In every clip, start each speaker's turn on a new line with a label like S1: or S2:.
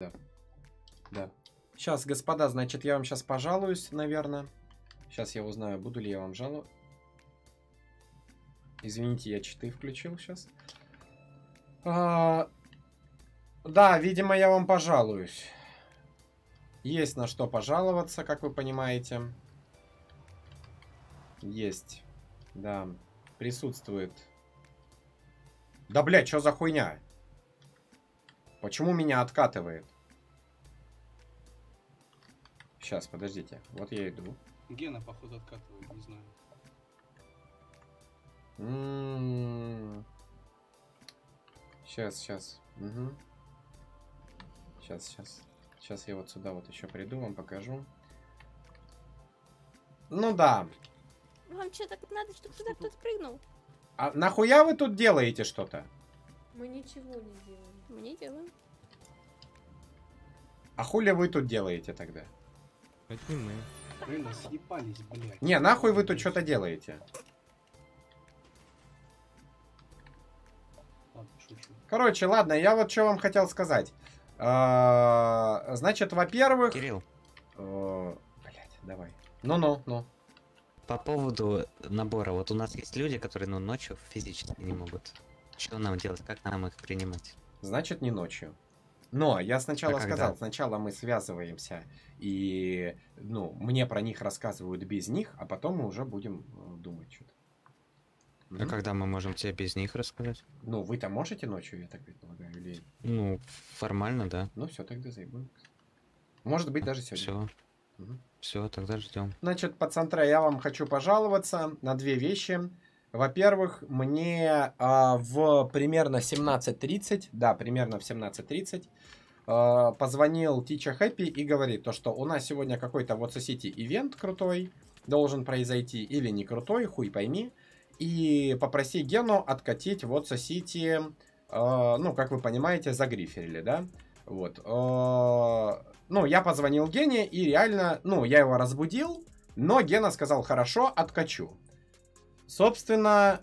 S1: Да. Да. Сейчас, господа, значит, я вам сейчас пожалуюсь, наверное. Сейчас я узнаю, буду ли я вам жалу. Извините, я читы включил сейчас. А... Да, видимо, я вам пожалуюсь. Есть на что пожаловаться, как вы понимаете. Есть. Да. Присутствует. Да, блядь, что за хуйня? Почему меня откатывает? Сейчас, подождите. Вот я иду. Гена, походу, откатывает, не знаю. М -м -м. Сейчас, сейчас. Угу. Сейчас, сейчас. Сейчас я вот сюда вот еще приду, вам покажу. Ну да. Вам что, так надо, чтобы туда кто-то прыгнул? А нахуя вы тут делаете что-то? Мы ничего не делаем. Мне делаем. А хули вы тут делаете тогда? Это не мы. Блин, съебались, блядь. Не, нахуй вы тут что-то делаете? Короче, ладно, я вот что вам хотел сказать. А, значит, во-первых... Кирилл. А, блядь, давай. Ну-ну, ну. По поводу набора. Вот у нас есть люди, которые ну, ночью физически не могут. Что нам делать? Как нам их принимать? значит не ночью. Но я сначала а сказал, когда? сначала мы связываемся, и ну, мне про них рассказывают без них, а потом мы уже будем э, думать что-то. А mm-hmm. когда мы можем тебе без них рассказать? Ну, вы там можете ночью, я так предполагаю, или... Ну, формально, да. Ну, все, тогда заебем. Может быть, даже сегодня. Все. Угу. Все, тогда ждем. Значит, пацантра, я вам хочу пожаловаться на две вещи. Во-первых, мне а, в примерно 17.30, да, примерно в 17.30, а, позвонил Тича Хэппи и говорит, то, что у нас сегодня какой-то вот соседи ивент крутой должен произойти, или не крутой, хуй пойми, и попроси Гену откатить вот Сити, э, а, ну, как вы понимаете, загриферили, да? Вот. Э, ну, я позвонил Гене, и реально, ну, я его разбудил, но Гена сказал, хорошо, откачу. Собственно,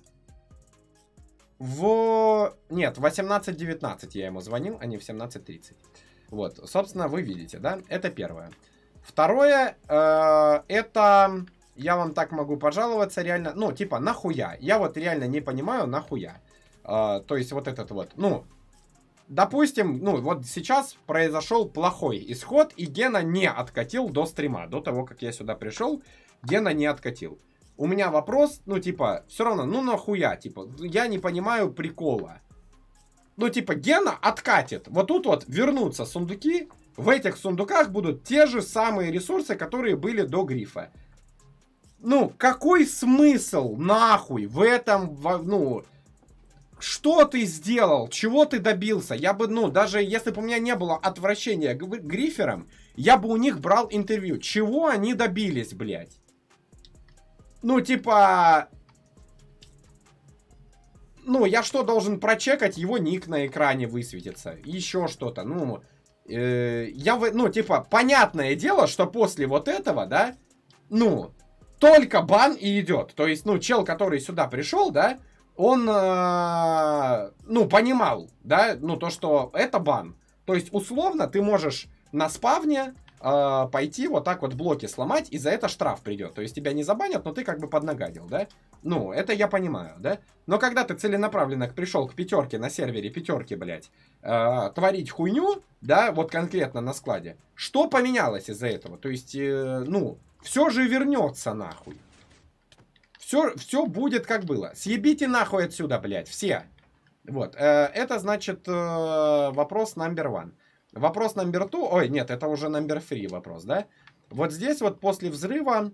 S1: в... Нет, в 18.19 я ему звонил, а не в 17.30. Вот, собственно, вы видите, да? Это первое. Второе, э, это... Я вам так могу пожаловаться, реально, ну, типа, нахуя? Я вот реально не понимаю, нахуя. Э, то есть вот этот вот, ну, допустим, ну, вот сейчас произошел плохой исход, и Гена не откатил до стрима, до того, как я сюда пришел, Гена не откатил у меня вопрос, ну, типа, все равно, ну, нахуя, типа, я не понимаю прикола. Ну, типа, Гена откатит. Вот тут вот вернутся сундуки, в этих сундуках будут те же самые ресурсы, которые были до грифа. Ну, какой смысл, нахуй, в этом, ну, что ты сделал, чего ты добился? Я бы, ну, даже если бы у меня не было отвращения к гриферам, я бы у них брал интервью. Чего они добились, блядь? Ну, типа... Ну, я что должен прочекать? Его ник на экране высветится. Еще что-то. Ну, э, я... Ну, типа, понятное дело, что после вот этого, да, ну, только бан и идет. То есть, ну, чел, который сюда пришел, да, он, э, ну, понимал, да, ну, то, что это бан. То есть, условно, ты можешь на спавне э, пойти вот так вот блоки сломать, и за это штраф придет. То есть тебя не забанят, но ты как бы поднагадил, да? Ну, это я понимаю, да? Но когда ты целенаправленно пришел к пятерке на сервере пятерки, блядь, э, творить хуйню, да, вот конкретно на складе, что поменялось из-за этого? То есть, э, ну, все же вернется нахуй. Все, все будет как было. Съебите нахуй отсюда, блядь, все. Вот, э, это значит э, вопрос номер один. Вопрос номер 2. Ой, нет, это уже номер 3 вопрос, да? Вот здесь вот после взрыва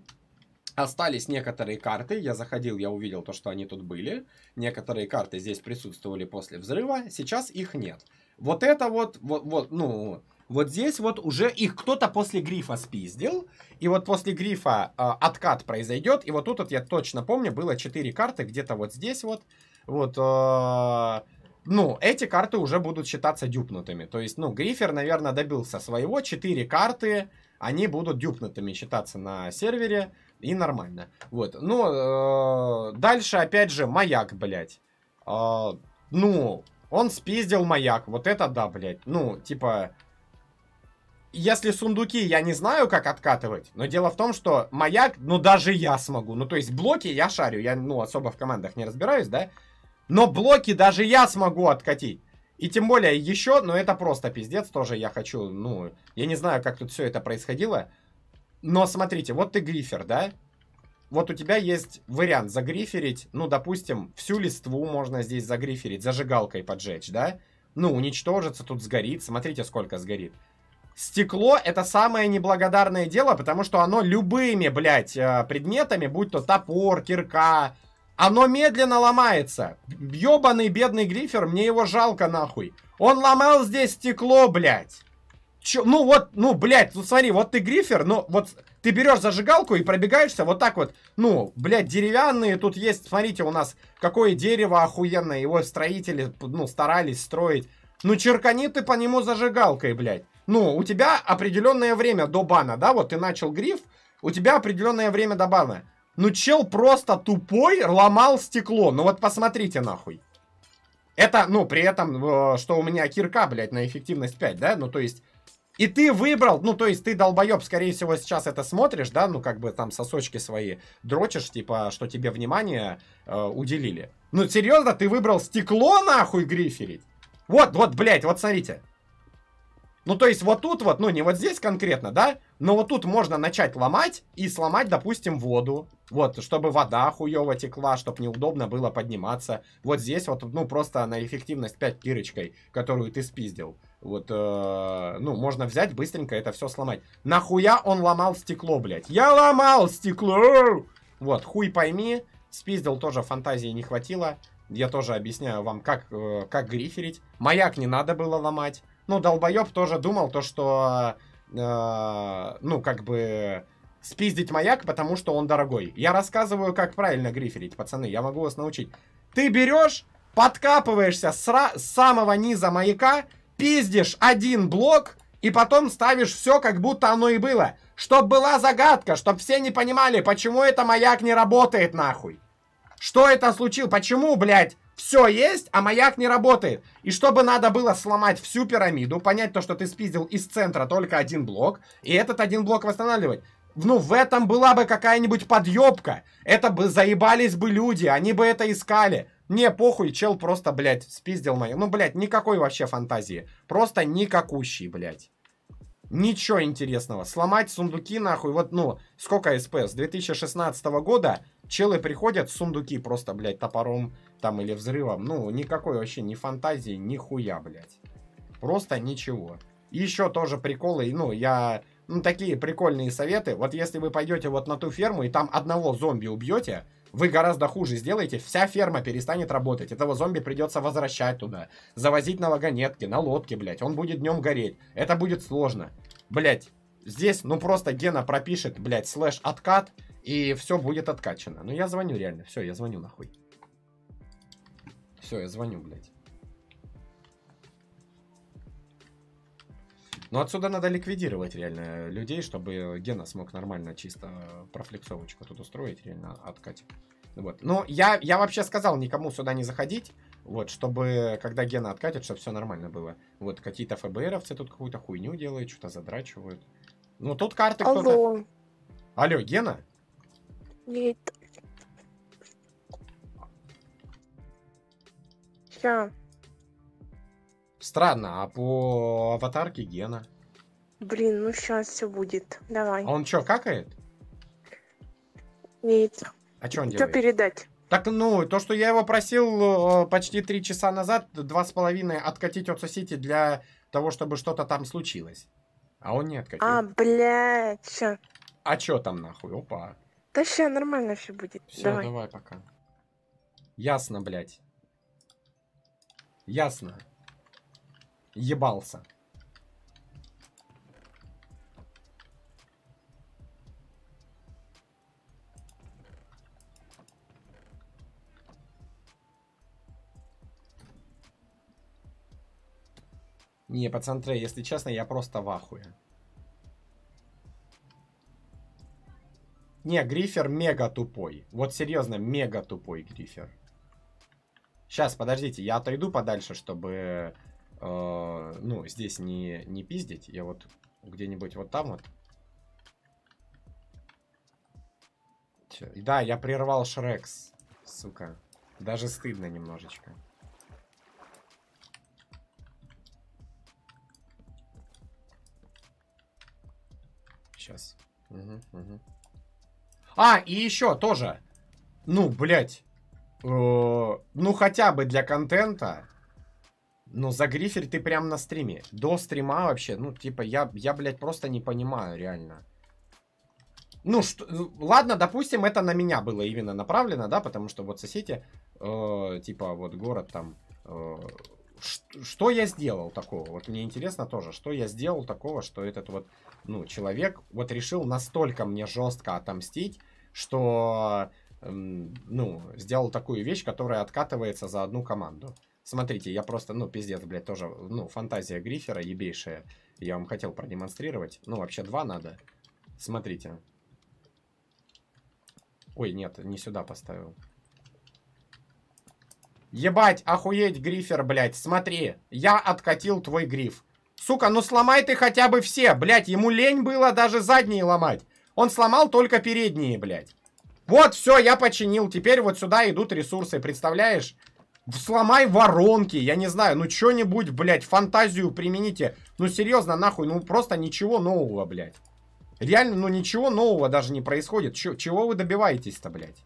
S1: Остались некоторые карты. Я заходил, я увидел то, что они тут были. Некоторые карты здесь присутствовали после взрыва. Сейчас их нет. Вот это вот, вот, вот ну, вот здесь вот уже их кто-то после грифа спиздил. И вот после грифа э, откат произойдет. И вот тут вот я точно помню, было 4 карты где-то вот здесь вот. Вот... Э, ну, эти карты уже будут считаться дюпнутыми. То есть, ну, Грифер, наверное, добился своего. Четыре карты, они будут дюпнутыми считаться на сервере. И нормально. Вот. Ну, э, дальше, опять же, маяк, блядь. Э, ну, он спиздил маяк. Вот это да, блядь. Ну, типа... Если сундуки я не знаю, как откатывать, но дело в том, что маяк, ну, даже я смогу. Ну, то есть блоки я шарю. Я, ну, особо в командах не разбираюсь, да? Но блоки даже я смогу откатить. И тем более еще, ну это просто пиздец тоже я хочу, ну, я не знаю, как тут все это происходило. Но смотрите, вот ты грифер, да? Вот у тебя есть вариант загриферить, ну, допустим, всю листву можно здесь загриферить, зажигалкой поджечь, да? Ну, уничтожится, тут сгорит, смотрите, сколько сгорит. Стекло это самое неблагодарное дело, потому что оно любыми, блядь, э, предметами, будь то топор, кирка, оно медленно ломается. Ёбаный бедный Грифер, мне его жалко нахуй. Он ломал здесь стекло, блядь. Чё? Ну вот, ну, блядь, ну смотри, вот ты Грифер, ну вот ты берешь зажигалку и пробегаешься вот так вот. Ну, блядь, деревянные тут есть, смотрите, у нас какое дерево охуенное, его строители, ну, старались строить. Ну, черкани ты по нему зажигалкой, блядь. Ну, у тебя определенное время до бана, да, вот ты начал гриф, у тебя определенное время до бана. Ну, чел просто тупой, ломал стекло. Ну вот посмотрите нахуй. Это, ну, при этом, э, что у меня кирка, блядь, на эффективность 5, да? Ну, то есть... И ты выбрал, ну, то есть ты, долбоеб, скорее всего, сейчас это смотришь, да? Ну, как бы там сосочки свои дрочишь, типа, что тебе внимание э, уделили. Ну, серьезно, ты выбрал стекло, нахуй, гриферить? Вот, вот, блядь, вот смотрите. Ну, то есть вот тут вот, ну, не вот здесь конкретно, да? Но вот тут можно начать ломать и сломать, допустим, воду. Вот, чтобы вода хуёво текла, чтобы неудобно было подниматься. Вот здесь вот, ну, просто на эффективность 5 кирочкой, которую ты спиздил. Вот, э, ну, можно взять, быстренько это все сломать. Нахуя он ломал стекло, блядь? Я ломал стекло! Вот, хуй пойми, спиздил тоже фантазии не хватило. Я тоже объясняю вам, как, э, как гриферить. Маяк не надо было ломать. Ну, долбоеб тоже думал то, что... Э, а, ну, как бы спиздить маяк, потому что он дорогой. Я рассказываю, как правильно гриферить, пацаны, я могу вас научить. Ты берешь, подкапываешься с, с самого низа маяка, пиздишь один блок, и потом ставишь все, как будто оно и было. Чтоб была загадка, чтоб все не понимали, почему это маяк не работает нахуй. Что это случилось? Почему, блядь, все есть, а маяк не работает. И чтобы надо было сломать всю пирамиду, понять то, что ты спиздил из центра только один блок, и этот один блок восстанавливать. Ну, в этом была бы какая-нибудь подъебка. Это бы заебались бы люди, они бы это искали. Не, похуй, чел просто, блядь, спиздил маяк, Ну, блядь, никакой вообще фантазии. Просто никакущий, блядь. Ничего интересного. Сломать сундуки, нахуй. Вот, ну, сколько СП? С 2016 года челы приходят, сундуки просто, блядь, топором там или взрывом. Ну, никакой вообще ни фантазии, ни хуя, блядь. Просто ничего. еще тоже приколы, ну, я... Ну, такие прикольные советы. Вот если вы пойдете вот на ту ферму и там одного зомби убьете, вы гораздо хуже сделаете, вся ферма перестанет работать. Этого зомби придется возвращать туда, завозить на вагонетке, на лодке, блядь. Он будет днем гореть. Это будет сложно. Блядь, здесь, ну, просто Гена пропишет, блядь, слэш откат, и все будет откачано. Ну, я звоню реально. Все, я звоню нахуй. Все, я звоню, блядь. Ну отсюда надо ликвидировать реально людей, чтобы Гена смог нормально чисто профлексовочку тут устроить, реально откатить. Вот. Но ну, я, я вообще сказал никому сюда не заходить, вот, чтобы когда Гена откатит, чтобы все нормально было. Вот какие-то ФБРовцы тут какую-то хуйню делают, что-то задрачивают. Ну тут карты кто-то... Алло. Алло, Гена? Нет. все. Странно, а по аватарке Гена? Блин, ну сейчас все будет. Давай. А он что, какает? Нет. А что он делает? Что передать? Так, ну, то, что я его просил э, почти три часа назад, два с половиной, откатить от Сити для того, чтобы что-то там случилось. А он не откатил. А, блядь, все. А что там нахуй? Опа. Да все, нормально все будет. Все, давай. давай, пока. Ясно, блядь. Ясно. Ебался. Не, по центре, если честно, я просто в ахуе. Не, Грифер мега тупой. Вот серьезно, мега тупой Грифер. Сейчас, подождите, я отойду подальше, чтобы, э, ну, здесь не, не пиздить. Я вот где-нибудь вот там вот. Че? Да, я прервал Шрекс, сука. Даже стыдно немножечко. Сейчас. Угу, угу. А, и еще тоже. Ну, блядь ну, хотя бы для контента, но за грифер ты прям на стриме. До стрима вообще, ну, типа, я, я блядь, просто не понимаю, реально. Ну, что, ну, ладно, допустим, это на меня было именно направлено, да, потому что вот соседи, э, типа, вот город там... Э, что я сделал такого? Вот мне интересно тоже, что я сделал такого, что этот вот, ну, человек вот решил настолько мне жестко отомстить, что Эм, ну, сделал такую вещь, которая откатывается за одну команду. Смотрите, я просто, ну, пиздец, блядь, тоже, ну, фантазия Грифера, ебейшая. Я вам хотел продемонстрировать. Ну, вообще два надо. Смотрите. Ой, нет, не сюда поставил. Ебать, охуеть, Грифер, блядь, смотри. Я откатил твой гриф. Сука, ну сломай ты хотя бы все, блядь. Ему лень было даже задние ломать. Он сломал только передние, блядь. Вот, все, я починил. Теперь вот сюда идут ресурсы, представляешь? Сломай воронки, я не знаю, ну что-нибудь, блядь, фантазию примените. Ну серьезно, нахуй, ну просто ничего нового, блядь. Реально, ну ничего нового даже не происходит. Ч чего вы добиваетесь-то, блядь?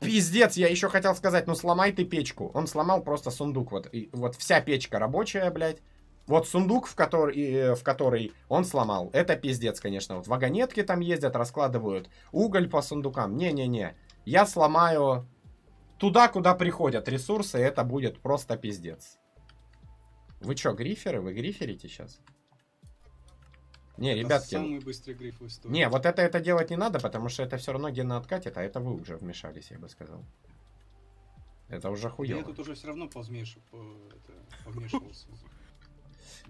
S1: Пиздец, я еще хотел сказать, ну сломай ты печку. Он сломал просто сундук. Вот, и, вот вся печка рабочая, блядь. Вот сундук, в который, э, в который он сломал, это пиздец, конечно. Вот вагонетки там ездят, раскладывают уголь по сундукам. Не-не-не, я сломаю туда, куда приходят ресурсы, это будет просто пиздец. Вы чё, гриферы? Вы гриферите сейчас? Не, это ребятки. Самый быстрый гриф в истории. Не, вот это, это делать не надо, потому что это все равно гена откатит, а это вы уже вмешались, я бы сказал. Это уже хуево. Я тут уже все равно повмешивался.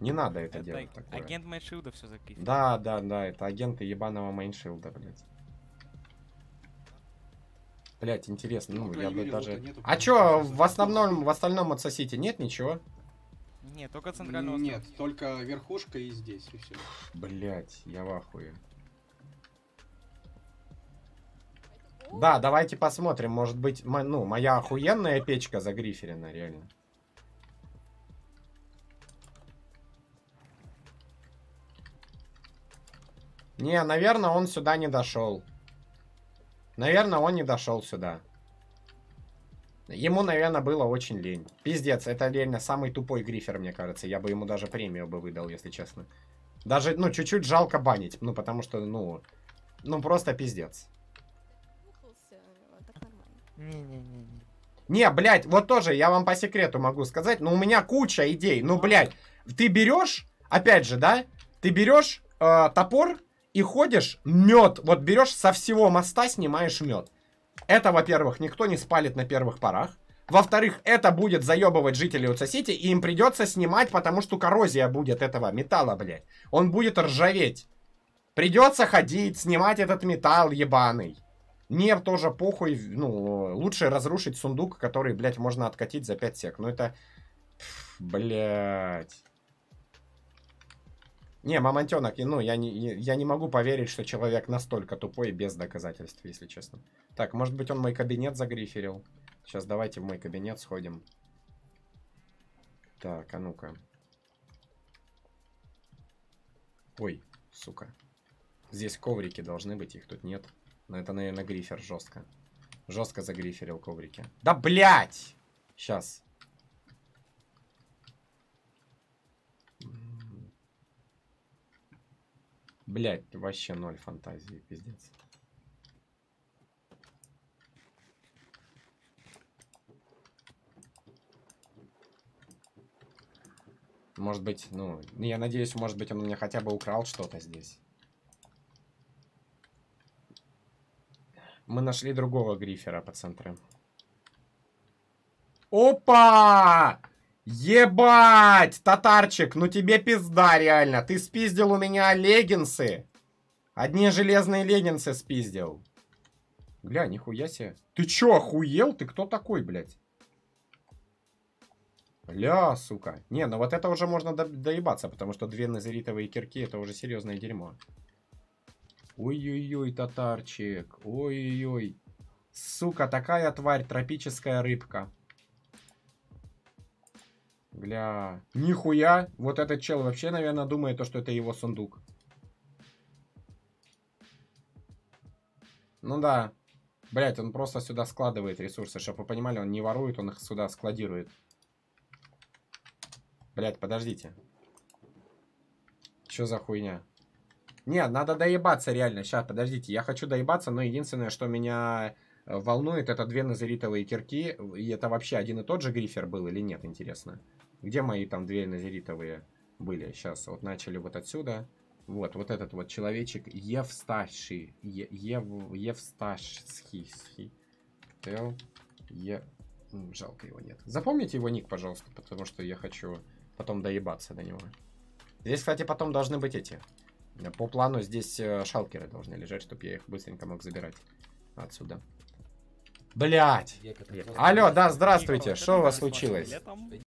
S1: Не надо это, это делать такое. Агент Майншилда все записывает. Да, да, да, это агенты ебаного Майншилда, блядь. Блять, интересно, ну, ну я бы даже... Нету, а чё, в основном, в остальном от сосите нет ничего? Нет, только центрального Нет, острова. только верхушка и здесь, и все. Блять, я в ахуе. Да, давайте посмотрим, может быть, ну, моя охуенная печка загриферена, реально. Не, наверное, он сюда не дошел. Наверное, он не дошел сюда. Ему, наверное, было очень лень. Пиздец, это реально самый тупой грифер, мне кажется. Я бы ему даже премию бы выдал, если честно. Даже, ну, чуть-чуть жалко банить. Ну, потому что, ну... Ну, просто пиздец. Э, Не-не-не. Не, Не, блядь, вот тоже я вам по секрету могу сказать. ну, у меня куча идей. Ну, блядь, ты берешь, опять же, да? Ты берешь э, топор и ходишь, мед, вот берешь со всего моста, снимаешь мед. Это, во-первых, никто не спалит на первых порах. Во-вторых, это будет заебывать жителей Уцасити, и им придется снимать, потому что коррозия будет этого металла, блядь. Он будет ржаветь. Придется ходить, снимать этот металл ебаный. Мне тоже похуй, ну, лучше разрушить сундук, который, блядь, можно откатить за 5 сек. Ну это... Блядь. Не, мамонтенок, ну, я не, я не могу поверить, что человек настолько тупой без доказательств, если честно. Так, может быть, он мой кабинет загриферил? Сейчас давайте в мой кабинет сходим. Так, а ну-ка. Ой, сука. Здесь коврики должны быть, их тут нет. Но это, наверное, грифер жестко. Жестко загриферил коврики. Да, блядь! Сейчас. Блять, вообще ноль фантазии, пиздец. Может быть, ну, я надеюсь, может быть, он у меня хотя бы украл что-то здесь. Мы нашли другого грифера по центру. Опа! Ебать! Татарчик, ну тебе пизда реально. Ты спиздил у меня леггинсы. Одни железные леггинсы спиздил. Бля, нихуя себе. Ты чё, охуел? Ты кто такой, блядь? Бля, сука. Не, ну вот это уже можно до доебаться, потому что две назеритовые кирки это уже серьезное дерьмо. Ой-ой-ой, татарчик. Ой-ой-ой. Сука, такая тварь, тропическая рыбка. Бля. Нихуя. Вот этот чел вообще, наверное, думает, то, что это его сундук. Ну да. Блять, он просто сюда складывает ресурсы, чтобы вы понимали, он не ворует, он их сюда складирует. Блять, подождите. Что за хуйня? Не, надо доебаться реально. Сейчас, подождите, я хочу доебаться, но единственное, что меня волнует, это две назаритовые кирки. И это вообще один и тот же грифер был или нет, интересно. Где мои там две назаритовые были? Сейчас вот начали вот отсюда. Вот, вот этот вот человечек Евсташий. Е, Ев, Евсташский. Тел. Е... Жалко его нет. Запомните его ник, пожалуйста, потому что я хочу потом доебаться до него. Здесь, кстати, потом должны быть эти. По плану здесь э, шалкеры должны лежать, чтобы я их быстренько мог забирать отсюда. Блять. Алло, да, здравствуйте. Что у вас случилось?